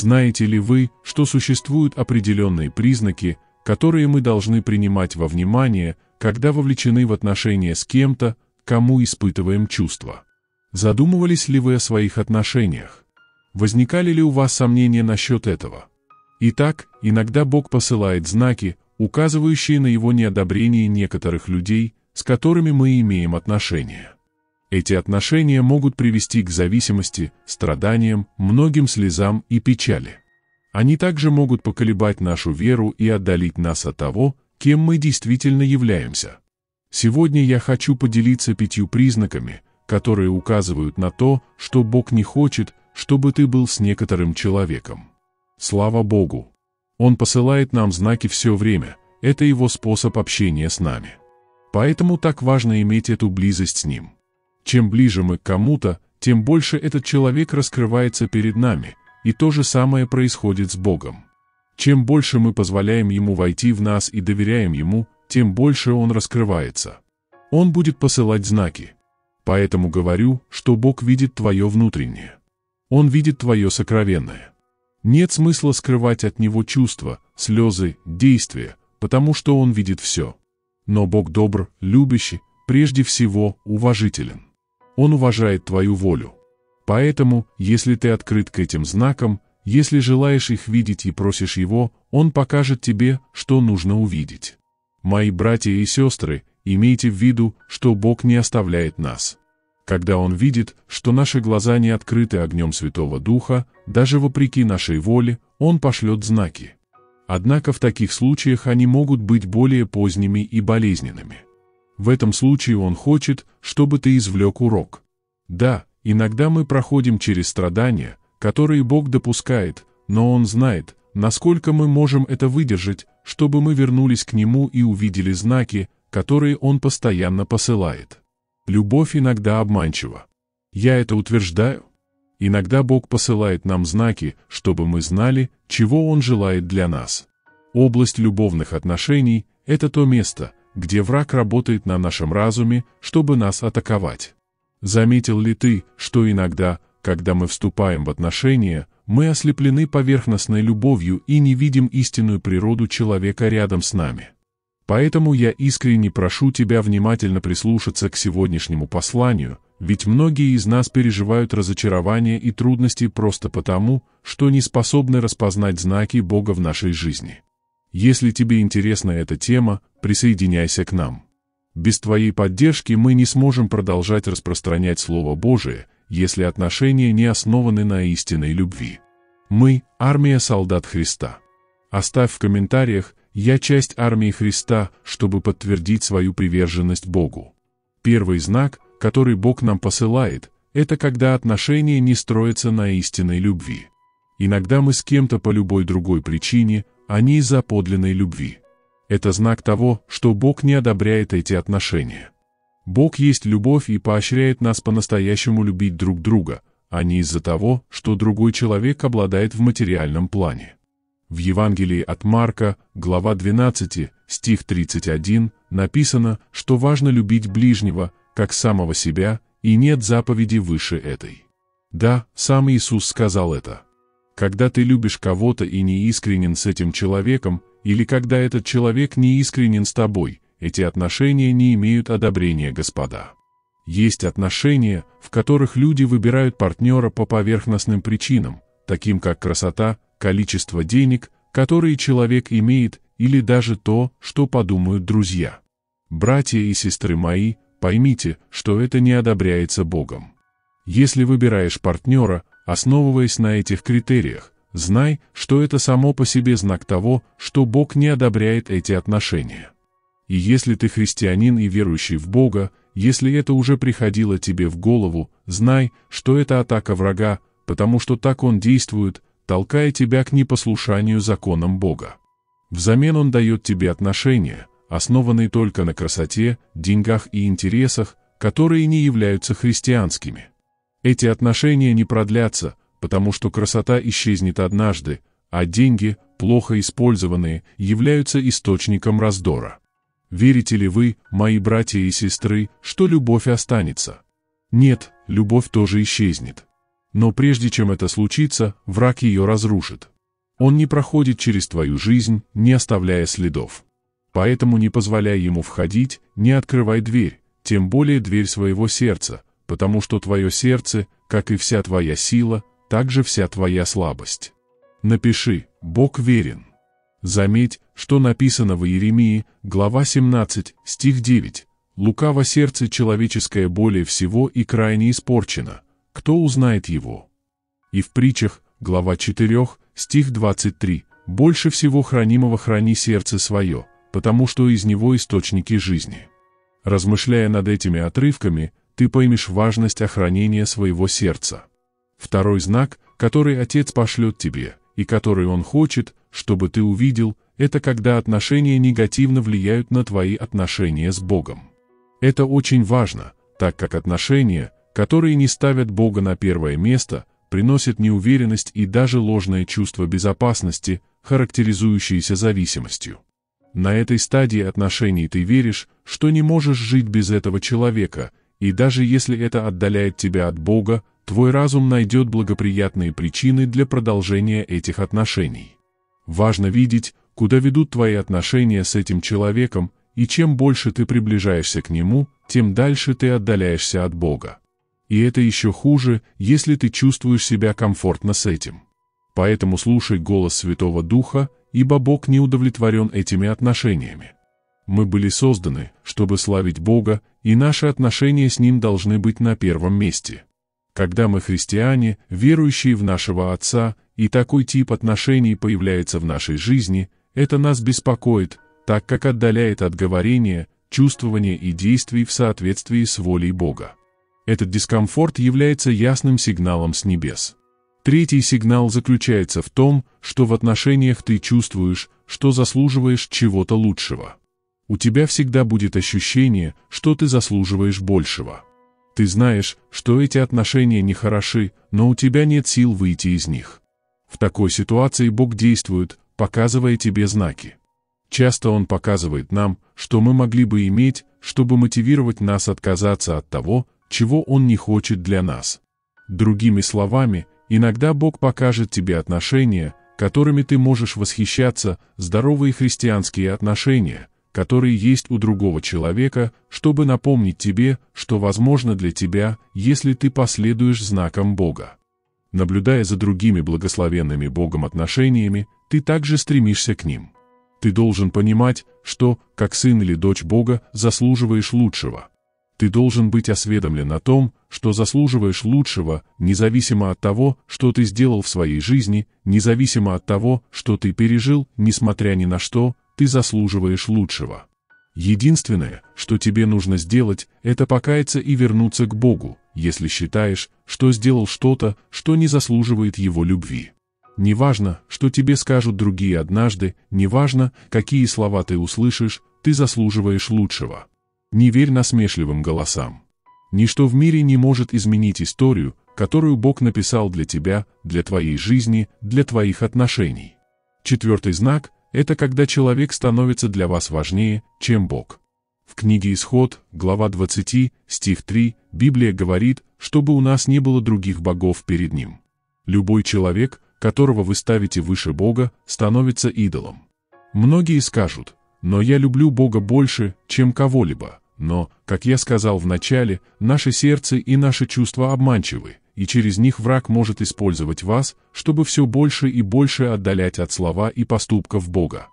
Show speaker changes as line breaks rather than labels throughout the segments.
Знаете ли вы, что существуют определенные признаки, которые мы должны принимать во внимание, когда вовлечены в отношения с кем-то, кому испытываем чувства? Задумывались ли вы о своих отношениях? Возникали ли у вас сомнения насчет этого? Итак, иногда Бог посылает знаки, указывающие на его неодобрение некоторых людей, с которыми мы имеем отношения. Эти отношения могут привести к зависимости, страданиям, многим слезам и печали. Они также могут поколебать нашу веру и отдалить нас от того, кем мы действительно являемся. Сегодня я хочу поделиться пятью признаками, которые указывают на то, что Бог не хочет, чтобы ты был с некоторым человеком. Слава Богу! Он посылает нам знаки все время, это его способ общения с нами. Поэтому так важно иметь эту близость с Ним. Чем ближе мы к кому-то, тем больше этот человек раскрывается перед нами, и то же самое происходит с Богом. Чем больше мы позволяем Ему войти в нас и доверяем Ему, тем больше Он раскрывается. Он будет посылать знаки. Поэтому говорю, что Бог видит твое внутреннее. Он видит твое сокровенное. Нет смысла скрывать от Него чувства, слезы, действия, потому что Он видит все. Но Бог добр, любящий, прежде всего уважителен. Он уважает твою волю. Поэтому, если ты открыт к этим знакам, если желаешь их видеть и просишь его, он покажет тебе, что нужно увидеть. Мои братья и сестры, имейте в виду, что Бог не оставляет нас. Когда Он видит, что наши глаза не открыты огнем Святого Духа, даже вопреки нашей воле, Он пошлет знаки. Однако в таких случаях они могут быть более поздними и болезненными. В этом случае он хочет, чтобы ты извлек урок. Да, иногда мы проходим через страдания, которые Бог допускает, но Он знает, насколько мы можем это выдержать, чтобы мы вернулись к Нему и увидели знаки, которые Он постоянно посылает. Любовь иногда обманчива. Я это утверждаю. Иногда Бог посылает нам знаки, чтобы мы знали, чего Он желает для нас. Область любовных отношений – это то место, где враг работает на нашем разуме, чтобы нас атаковать. Заметил ли ты, что иногда, когда мы вступаем в отношения, мы ослеплены поверхностной любовью и не видим истинную природу человека рядом с нами? Поэтому я искренне прошу тебя внимательно прислушаться к сегодняшнему посланию, ведь многие из нас переживают разочарование и трудности просто потому, что не способны распознать знаки Бога в нашей жизни. Если тебе интересна эта тема, присоединяйся к нам. Без твоей поддержки мы не сможем продолжать распространять Слово Божие, если отношения не основаны на истинной любви. Мы – армия солдат Христа. Оставь в комментариях «Я часть армии Христа», чтобы подтвердить свою приверженность Богу. Первый знак, который Бог нам посылает, это когда отношения не строятся на истинной любви. Иногда мы с кем-то по любой другой причине, а не из-за подлинной любви. Это знак того, что Бог не одобряет эти отношения. Бог есть любовь и поощряет нас по-настоящему любить друг друга, а не из-за того, что другой человек обладает в материальном плане. В Евангелии от Марка, глава 12, стих 31, написано, что важно любить ближнего, как самого себя, и нет заповеди выше этой. Да, сам Иисус сказал это. Когда ты любишь кого-то и не искренен с этим человеком, или когда этот человек не искренен с тобой, эти отношения не имеют одобрения, господа. Есть отношения, в которых люди выбирают партнера по поверхностным причинам, таким как красота, количество денег, которые человек имеет, или даже то, что подумают друзья. Братья и сестры мои, поймите, что это не одобряется Богом. Если выбираешь партнера, Основываясь на этих критериях, знай, что это само по себе знак того, что Бог не одобряет эти отношения. И если ты христианин и верующий в Бога, если это уже приходило тебе в голову, знай, что это атака врага, потому что так он действует, толкая тебя к непослушанию законам Бога. Взамен он дает тебе отношения, основанные только на красоте, деньгах и интересах, которые не являются христианскими. Эти отношения не продлятся, потому что красота исчезнет однажды, а деньги, плохо использованные, являются источником раздора. Верите ли вы, мои братья и сестры, что любовь останется? Нет, любовь тоже исчезнет. Но прежде чем это случится, враг ее разрушит. Он не проходит через твою жизнь, не оставляя следов. Поэтому не позволяй ему входить, не открывай дверь, тем более дверь своего сердца, потому что твое сердце, как и вся твоя сила, также вся твоя слабость. Напиши «Бог верен». Заметь, что написано в Иеремии, глава 17, стих 9. «Лукаво сердце человеческое более всего и крайне испорчено. Кто узнает его?» И в притчах, глава 4, стих 23. «Больше всего хранимого храни сердце свое, потому что из него источники жизни». Размышляя над этими отрывками, ты поймешь важность охранения своего сердца. Второй знак, который Отец пошлет тебе, и который Он хочет, чтобы ты увидел, это когда отношения негативно влияют на твои отношения с Богом. Это очень важно, так как отношения, которые не ставят Бога на первое место, приносят неуверенность и даже ложное чувство безопасности, характеризующееся зависимостью. На этой стадии отношений ты веришь, что не можешь жить без этого человека, и даже если это отдаляет тебя от Бога, твой разум найдет благоприятные причины для продолжения этих отношений. Важно видеть, куда ведут твои отношения с этим человеком, и чем больше ты приближаешься к нему, тем дальше ты отдаляешься от Бога. И это еще хуже, если ты чувствуешь себя комфортно с этим. Поэтому слушай голос Святого Духа, ибо Бог не удовлетворен этими отношениями. Мы были созданы, чтобы славить Бога, и наши отношения с Ним должны быть на первом месте. Когда мы христиане, верующие в нашего Отца, и такой тип отношений появляется в нашей жизни, это нас беспокоит, так как отдаляет от говорения, чувствования и действий в соответствии с волей Бога. Этот дискомфорт является ясным сигналом с небес. Третий сигнал заключается в том, что в отношениях ты чувствуешь, что заслуживаешь чего-то лучшего. У тебя всегда будет ощущение, что ты заслуживаешь большего. Ты знаешь, что эти отношения не хороши, но у тебя нет сил выйти из них. В такой ситуации Бог действует, показывая тебе знаки. Часто Он показывает нам, что мы могли бы иметь, чтобы мотивировать нас отказаться от того, чего Он не хочет для нас. Другими словами, иногда Бог покажет тебе отношения, которыми ты можешь восхищаться, здоровые христианские отношения, которые есть у другого человека, чтобы напомнить тебе, что возможно для тебя, если ты последуешь знакам Бога. Наблюдая за другими благословенными Богом отношениями, ты также стремишься к ним. Ты должен понимать, что, как сын или дочь Бога, заслуживаешь лучшего. Ты должен быть осведомлен о том, что заслуживаешь лучшего, независимо от того, что ты сделал в своей жизни, независимо от того, что ты пережил, несмотря ни на что, ты заслуживаешь лучшего. Единственное, что тебе нужно сделать, это покаяться и вернуться к Богу, если считаешь, что сделал что-то, что не заслуживает Его любви. Неважно, что тебе скажут другие однажды, неважно, какие слова ты услышишь, ты заслуживаешь лучшего. Не верь насмешливым голосам. Ничто в мире не может изменить историю, которую Бог написал для тебя, для твоей жизни, для твоих отношений. Четвертый знак это когда человек становится для вас важнее, чем Бог. В книге «Исход», глава 20, стих 3, Библия говорит, чтобы у нас не было других богов перед Ним. Любой человек, которого вы ставите выше Бога, становится идолом. Многие скажут, но я люблю Бога больше, чем кого-либо, но, как я сказал в начале, наше сердце и наши чувства обманчивы, и через них враг может использовать вас, чтобы все больше и больше отдалять от слова и поступков Бога.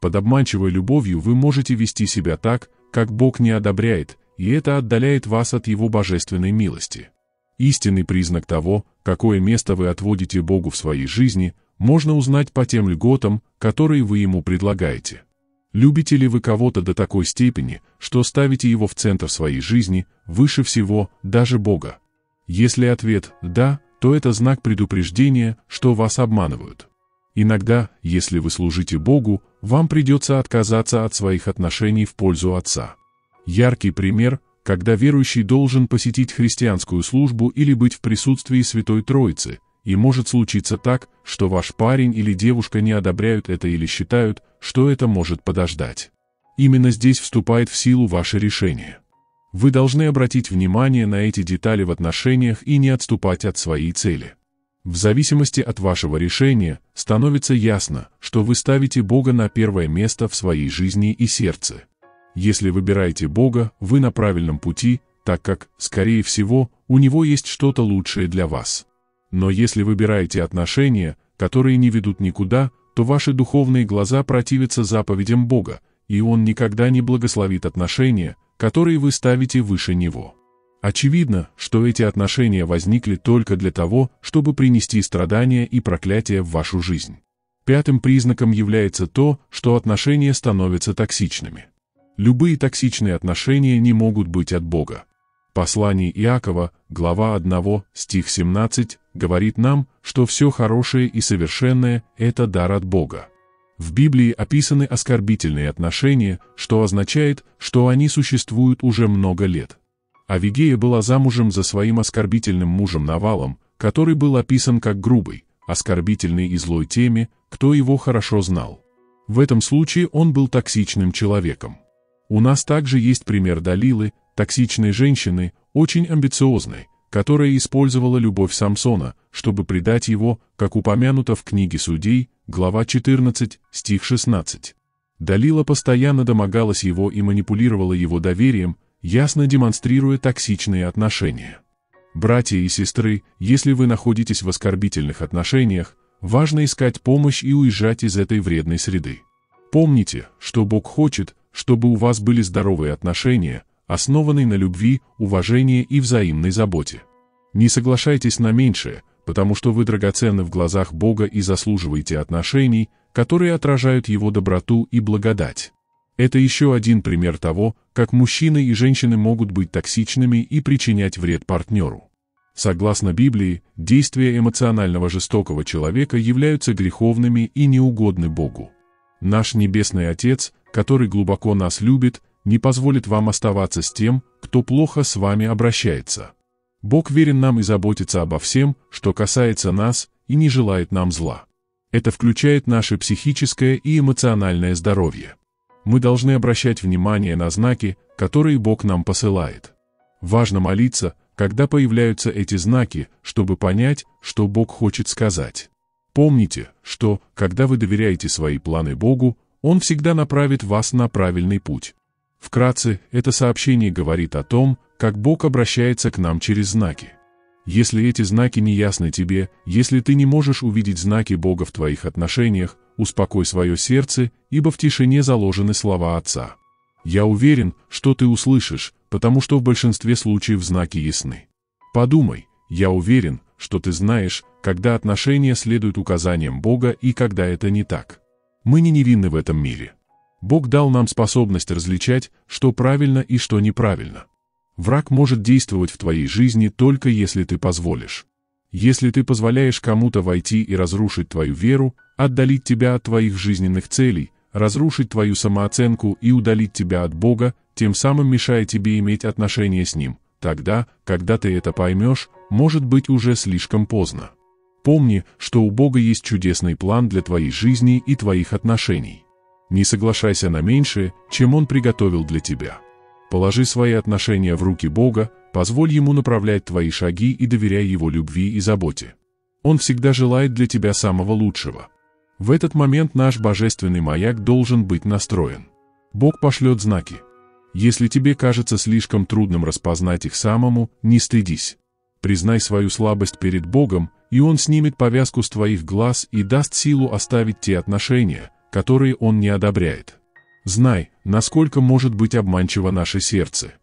Под обманчивой любовью вы можете вести себя так, как Бог не одобряет, и это отдаляет вас от Его божественной милости. Истинный признак того, какое место вы отводите Богу в своей жизни, можно узнать по тем льготам, которые вы Ему предлагаете. Любите ли вы кого-то до такой степени, что ставите его в центр своей жизни, выше всего, даже Бога? Если ответ «да», то это знак предупреждения, что вас обманывают. Иногда, если вы служите Богу, вам придется отказаться от своих отношений в пользу Отца. Яркий пример, когда верующий должен посетить христианскую службу или быть в присутствии Святой Троицы, и может случиться так, что ваш парень или девушка не одобряют это или считают, что это может подождать. Именно здесь вступает в силу ваше решение. Вы должны обратить внимание на эти детали в отношениях и не отступать от своей цели. В зависимости от вашего решения, становится ясно, что вы ставите Бога на первое место в своей жизни и сердце. Если выбираете Бога, вы на правильном пути, так как, скорее всего, у Него есть что-то лучшее для вас. Но если выбираете отношения, которые не ведут никуда, то ваши духовные глаза противятся заповедям Бога, и Он никогда не благословит отношения, который вы ставите выше него. Очевидно, что эти отношения возникли только для того, чтобы принести страдания и проклятие в вашу жизнь. Пятым признаком является то, что отношения становятся токсичными. Любые токсичные отношения не могут быть от Бога. Послание Иакова, глава 1, стих 17, говорит нам, что все хорошее и совершенное – это дар от Бога. В Библии описаны оскорбительные отношения, что означает, что они существуют уже много лет. Авигея была замужем за своим оскорбительным мужем Навалом, который был описан как грубый, оскорбительный и злой теми, кто его хорошо знал. В этом случае он был токсичным человеком. У нас также есть пример Далилы, токсичной женщины, очень амбициозной, которая использовала любовь Самсона, чтобы предать его, как упомянуто в книге судей, глава 14, стих 16. Далила постоянно домогалась его и манипулировала его доверием, ясно демонстрируя токсичные отношения. Братья и сестры, если вы находитесь в оскорбительных отношениях, важно искать помощь и уезжать из этой вредной среды. Помните, что Бог хочет, чтобы у вас были здоровые отношения, основанные на любви, уважении и взаимной заботе. Не соглашайтесь на меньшее – потому что вы драгоценны в глазах Бога и заслуживаете отношений, которые отражают Его доброту и благодать. Это еще один пример того, как мужчины и женщины могут быть токсичными и причинять вред партнеру. Согласно Библии, действия эмоционального жестокого человека являются греховными и неугодны Богу. Наш Небесный Отец, который глубоко нас любит, не позволит вам оставаться с тем, кто плохо с вами обращается. Бог верен нам и заботится обо всем, что касается нас, и не желает нам зла. Это включает наше психическое и эмоциональное здоровье. Мы должны обращать внимание на знаки, которые Бог нам посылает. Важно молиться, когда появляются эти знаки, чтобы понять, что Бог хочет сказать. Помните, что, когда вы доверяете свои планы Богу, Он всегда направит вас на правильный путь. Вкратце, это сообщение говорит о том, как Бог обращается к нам через знаки. Если эти знаки не ясны тебе, если ты не можешь увидеть знаки Бога в твоих отношениях, успокой свое сердце, ибо в тишине заложены слова Отца. Я уверен, что ты услышишь, потому что в большинстве случаев знаки ясны. Подумай, я уверен, что ты знаешь, когда отношения следуют указаниям Бога и когда это не так. Мы не невинны в этом мире. Бог дал нам способность различать, что правильно и что неправильно. Враг может действовать в твоей жизни только если ты позволишь. Если ты позволяешь кому-то войти и разрушить твою веру, отдалить тебя от твоих жизненных целей, разрушить твою самооценку и удалить тебя от Бога, тем самым мешая тебе иметь отношения с Ним, тогда, когда ты это поймешь, может быть уже слишком поздно. Помни, что у Бога есть чудесный план для твоей жизни и твоих отношений. Не соглашайся на меньшее, чем Он приготовил для тебя. Положи свои отношения в руки Бога, позволь Ему направлять твои шаги и доверяй Его любви и заботе. Он всегда желает для тебя самого лучшего. В этот момент наш божественный маяк должен быть настроен. Бог пошлет знаки. Если тебе кажется слишком трудным распознать их самому, не стыдись. Признай свою слабость перед Богом, и Он снимет повязку с твоих глаз и даст силу оставить те отношения, которые он не одобряет. Знай, насколько может быть обманчиво наше сердце.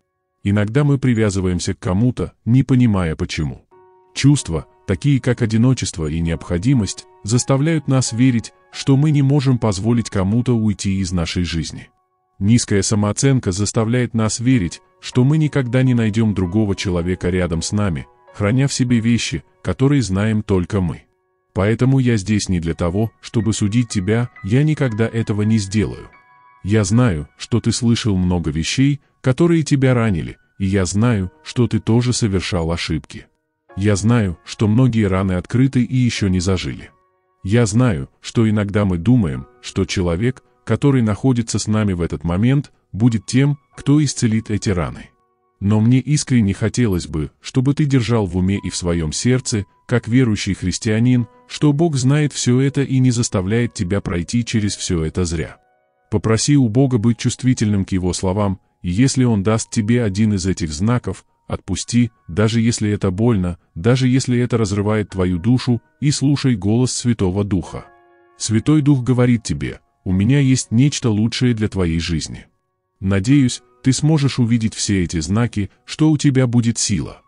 Иногда мы привязываемся к кому-то, не понимая почему. Чувства, такие как одиночество и необходимость, заставляют нас верить, что мы не можем позволить кому-то уйти из нашей жизни. Низкая самооценка заставляет нас верить, что мы никогда не найдем другого человека рядом с нами, храня в себе вещи, которые знаем только мы. Поэтому я здесь не для того, чтобы судить тебя, я никогда этого не сделаю. Я знаю, что ты слышал много вещей, которые тебя ранили, и я знаю, что ты тоже совершал ошибки. Я знаю, что многие раны открыты и еще не зажили. Я знаю, что иногда мы думаем, что человек, который находится с нами в этот момент, будет тем, кто исцелит эти раны. Но мне искренне хотелось бы, чтобы ты держал в уме и в своем сердце, как верующий христианин, что Бог знает все это и не заставляет тебя пройти через все это зря. Попроси у Бога быть чувствительным к Его словам, и если Он даст тебе один из этих знаков, отпусти, даже если это больно, даже если это разрывает твою душу, и слушай голос Святого Духа. Святой Дух говорит тебе, у меня есть нечто лучшее для твоей жизни. Надеюсь, ты сможешь увидеть все эти знаки, что у тебя будет сила.